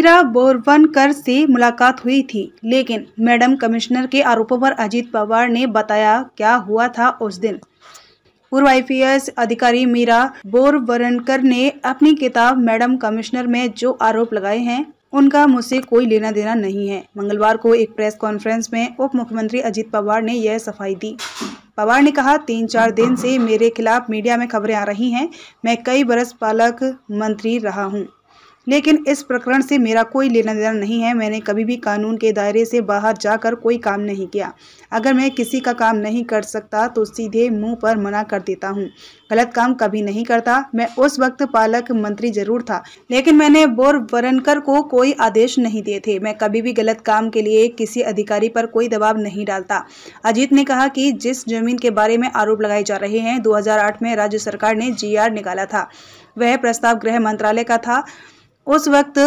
मीरा बोरवनकर से मुलाकात हुई थी लेकिन मैडम कमिश्नर के आरोपों पर अजीत पवार ने बताया क्या हुआ था उस दिन पूर्व आई अधिकारी मीरा बोरवरनकर ने अपनी किताब मैडम कमिश्नर में जो आरोप लगाए हैं उनका मुझसे कोई लेना देना नहीं है मंगलवार को एक प्रेस कॉन्फ्रेंस में उप मुख्यमंत्री अजीत पवार ने यह सफाई दी पवार ने कहा तीन चार दिन से मेरे खिलाफ मीडिया में खबरें आ रही हैं मैं कई बरस पालक मंत्री रहा हूं लेकिन इस प्रकरण से मेरा कोई लेना देना नहीं है मैंने कभी भी कानून के दायरे से बाहर जाकर कोई काम नहीं किया अगर मैं किसी का काम नहीं कर सकता तो सीधे मुंह पर मना कर देता हूँ गलत काम कभी नहीं करता मैं उस वक्त पालक मंत्री जरूर था लेकिन मैंने बोरवरनकर को कोई आदेश नहीं दिए थे मैं कभी भी गलत काम के लिए किसी अधिकारी पर कोई दबाव नहीं डालता अजीत ने कहा कि जिस जमीन के बारे में आरोप लगाए जा रहे हैं 2008 में राज्य सरकार ने जीआर निकाला था वह प्रस्ताव गृह मंत्रालय का था उस वक्त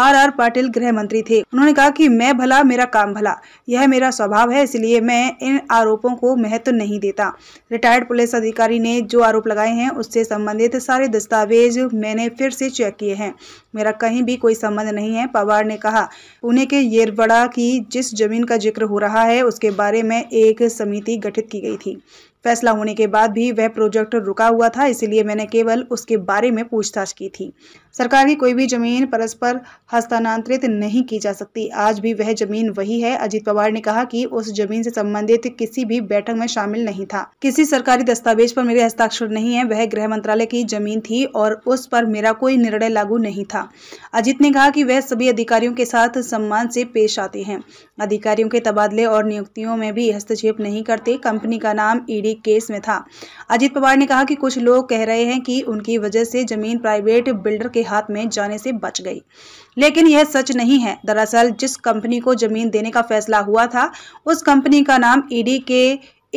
आर आर पाटिल गृह मंत्री थे उन्होंने कहा कि मैं भला मेरा काम भला यह मेरा स्वभाव है इसलिए मैं इन आरोपों को महत्व तो नहीं देता रिटायर्ड पुलिस अधिकारी ने जो आरोप लगाए हैं उससे संबंधित सारे दस्तावेज मैंने फिर से चेक किए हैं मेरा कहीं भी कोई संबंध नहीं है पवार ने कहा पुणे के येरवड़ा की जिस जमीन का जिक्र हो रहा है उसके बारे में एक समिति गठित की गई थी फैसला होने के बाद भी वह प्रोजेक्ट रुका हुआ था इसलिए मैंने केवल उसके बारे में पूछताछ की थी सरकार की कोई भी जमीन परस्पर हस्तांतरित नहीं की जा सकती आज भी वह जमीन वही है अजीत पवार ने कहा कि उस जमीन से संबंधित किसी भी बैठक में शामिल नहीं था किसी सरकारी दस्तावेज पर मेरे हस्ताक्षर नहीं है वह गृह मंत्रालय की जमीन थी और उस पर मेरा कोई निर्णय लागू नहीं था अजीत ने कहा कि वह सभी अधिकारियों के साथ सम्मान से पेश आते हैं अधिकारियों के तबादले और नियुक्तियों में भी हस्तक्षेप नहीं करते कंपनी का नाम ईडी एक केस में था अजीत पवार ने कहा कि कुछ लोग कह रहे हैं कि उनकी वजह से जमीन प्राइवेट बिल्डर के हाथ में जाने से बच गई लेकिन यह सच नहीं है दरअसल जिस कंपनी को जमीन देने का फैसला हुआ था उस कंपनी का नाम ईडी के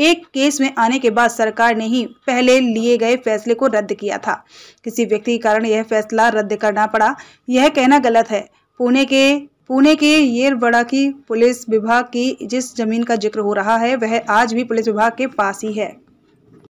एक केस में आने के बाद सरकार ने ही पहले लिए गए फैसले को रद्द किया था किसी व्यक्ति के कारण यह फैसला रद्द करना पड़ा यह कहना गलत है पुणे के पुणे के येरबड़ा की पुलिस विभाग की जिस जमीन का जिक्र हो रहा है वह आज भी पुलिस विभाग के पास ही है